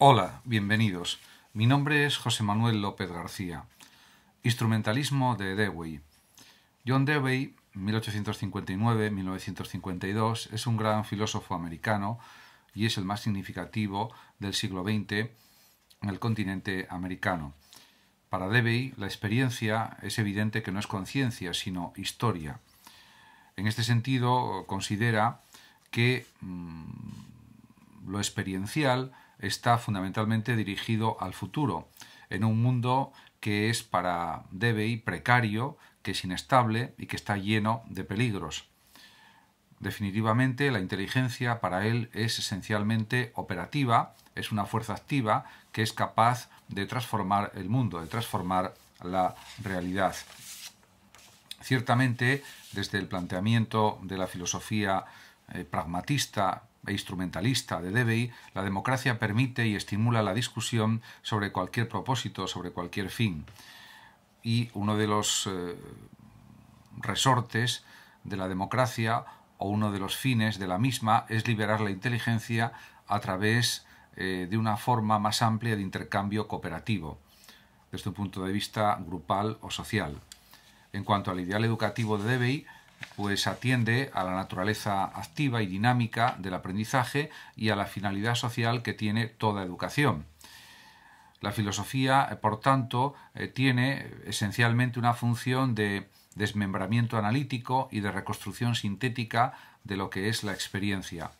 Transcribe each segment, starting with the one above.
Hola, bienvenidos. Mi nombre es José Manuel López García. Instrumentalismo de Dewey. John Dewey, 1859-1952, es un gran filósofo americano y es el más significativo del siglo XX en el continente americano. Para Dewey, la experiencia es evidente que no es conciencia, sino historia. En este sentido, considera que mm, lo experiencial está fundamentalmente dirigido al futuro, en un mundo que es para y precario, que es inestable y que está lleno de peligros. Definitivamente, la inteligencia para él es esencialmente operativa, es una fuerza activa que es capaz de transformar el mundo, de transformar la realidad. Ciertamente, desde el planteamiento de la filosofía eh, pragmatista e instrumentalista de Debey, la democracia permite y estimula la discusión sobre cualquier propósito, sobre cualquier fin. Y uno de los eh, resortes de la democracia o uno de los fines de la misma es liberar la inteligencia a través eh, de una forma más amplia de intercambio cooperativo, desde un punto de vista grupal o social. En cuanto al ideal educativo de Debey, pues atiende a la naturaleza activa y dinámica del aprendizaje y a la finalidad social que tiene toda educación. La filosofía, eh, por tanto, eh, tiene esencialmente una función de desmembramiento analítico y de reconstrucción sintética de lo que es la experiencia.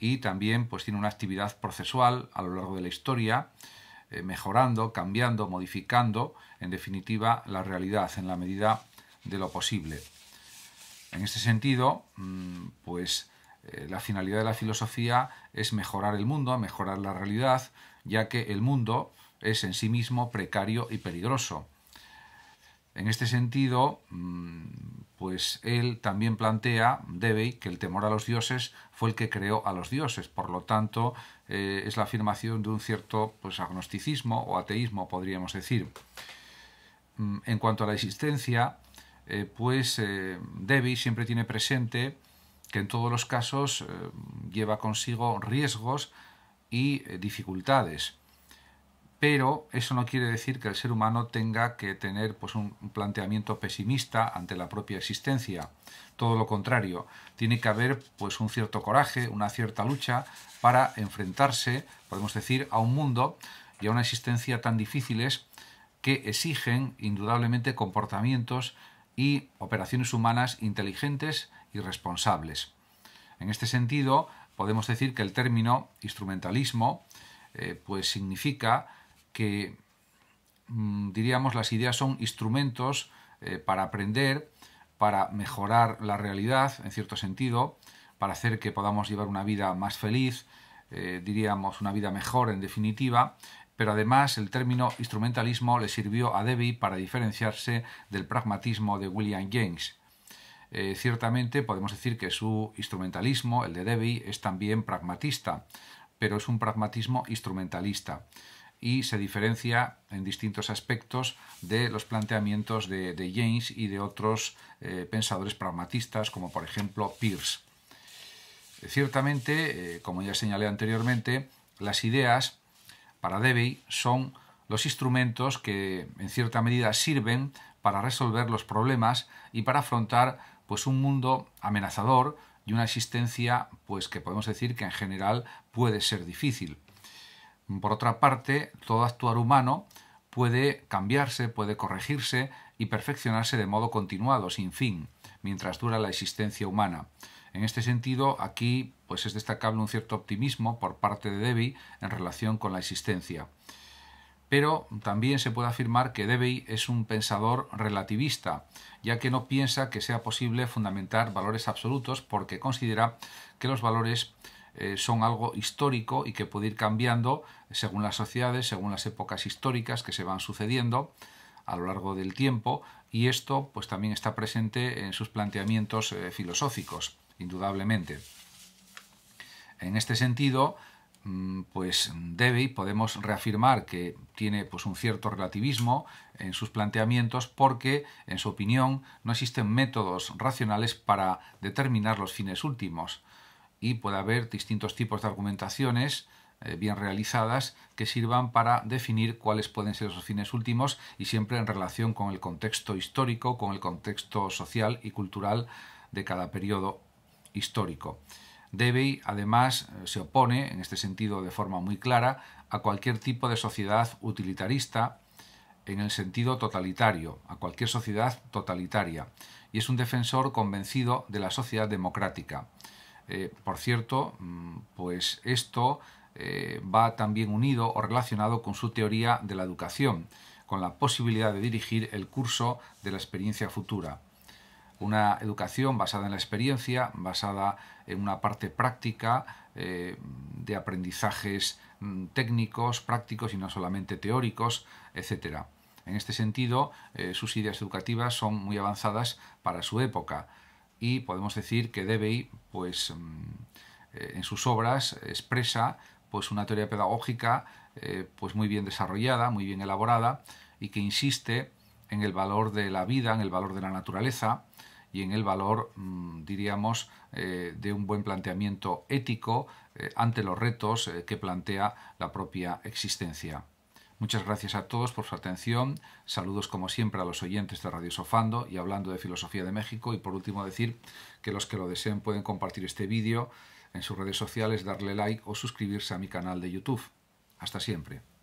Y también pues, tiene una actividad procesual a lo largo de la historia, eh, mejorando, cambiando, modificando, en definitiva, la realidad en la medida de lo posible. En este sentido, mm, pues eh, la finalidad de la filosofía es mejorar el mundo, mejorar la realidad, ya que el mundo es en sí mismo precario y peligroso. En este sentido, mm, pues él también plantea, Debey, que el temor a los dioses fue el que creó a los dioses. Por lo tanto, eh, es la afirmación de un cierto pues, agnosticismo o ateísmo, podríamos decir. Mm, en cuanto a la existencia, eh, pues eh, Debbie siempre tiene presente que en todos los casos eh, lleva consigo riesgos y dificultades. Pero eso no quiere decir que el ser humano tenga que tener pues, un, un planteamiento pesimista ante la propia existencia. Todo lo contrario, tiene que haber pues, un cierto coraje, una cierta lucha para enfrentarse, podemos decir, a un mundo y a una existencia tan difíciles que exigen indudablemente comportamientos y operaciones humanas inteligentes y responsables. En este sentido, podemos decir que el término instrumentalismo eh, pues significa que mm, diríamos las ideas son instrumentos eh, para aprender, para mejorar la realidad en cierto sentido, para hacer que podamos llevar una vida más feliz, eh, diríamos una vida mejor en definitiva, pero además el término instrumentalismo le sirvió a Debbie para diferenciarse del pragmatismo de William James. Eh, ciertamente podemos decir que su instrumentalismo, el de Debbie, es también pragmatista, pero es un pragmatismo instrumentalista y se diferencia en distintos aspectos de los planteamientos de, James y de otros eh, pensadores pragmatistas, como por ejemplo Peirce. Eh, ciertamente, como ya señalé anteriormente, las ideas para Debey son los instrumentos que en cierta medida sirven para resolver los problemas y para afrontar pues un mundo amenazador y una existencia pues que podemos decir que en general puede ser difícil. Por otra parte, todo actuar humano puede cambiarse, puede corregirse y perfeccionarse de modo continuado, sin fin, mientras dura la existencia humana. En este sentido, aquí pues es destacable un cierto optimismo por parte de Debye en relación con la existencia. Pero también se puede afirmar que Debye es un pensador relativista, ya que no piensa que sea posible fundamentar valores absolutos porque considera que los valores eh, son algo histórico y que puede ir cambiando según las sociedades, según las épocas históricas que se van sucediendo a lo largo del tiempo y esto pues también está presente en sus planteamientos eh, filosóficos indudablemente. En este sentido, mm, pues debe y podemos reafirmar que tiene pues, un cierto relativismo en sus planteamientos porque en su opinión no existen métodos racionales para determinar los fines últimos y puede haber distintos tipos de argumentaciones eh, bien realizadas que sirvan para definir cuáles pueden ser esos fines últimos y siempre en relación con el contexto histórico, con el contexto social y cultural de cada periodo histórico. Debey, además, eh, se opone, en este sentido de forma muy clara, a cualquier tipo de sociedad utilitarista en el sentido totalitario, a cualquier sociedad totalitaria, y es un defensor convencido de la sociedad democrática. Eh, por cierto, mm, pues esto eh, va también unido o relacionado con su teoría de la educación, con la posibilidad de dirigir el curso de la experiencia futura una educación basada en la experiencia, basada en una parte práctica, eh, de aprendizajes mm, técnicos, prácticos y no solamente teóricos, etcétera. En este sentido, eh, sus ideas educativas son muy avanzadas para su época y podemos decir que Debey, pues, mm, eh, en sus obras expresa pues, una teoría pedagógica pues, muy bien desarrollada, muy bien elaborada y que insiste en el valor de la vida, en el valor de la naturaleza y en el valor, mm, diríamos, eh, de un buen planteamiento ético eh, ante los retos eh, que plantea la propia existencia. Muchas gracias a todos por su atención. Saludos como siempre a los oyentes de Radio Sofando y hablando de filosofía de México. Y por último decir que los que lo deseen pueden compartir este vídeo en sus redes sociales, darle like o suscribirse a mi canal de YouTube. Hasta siempre.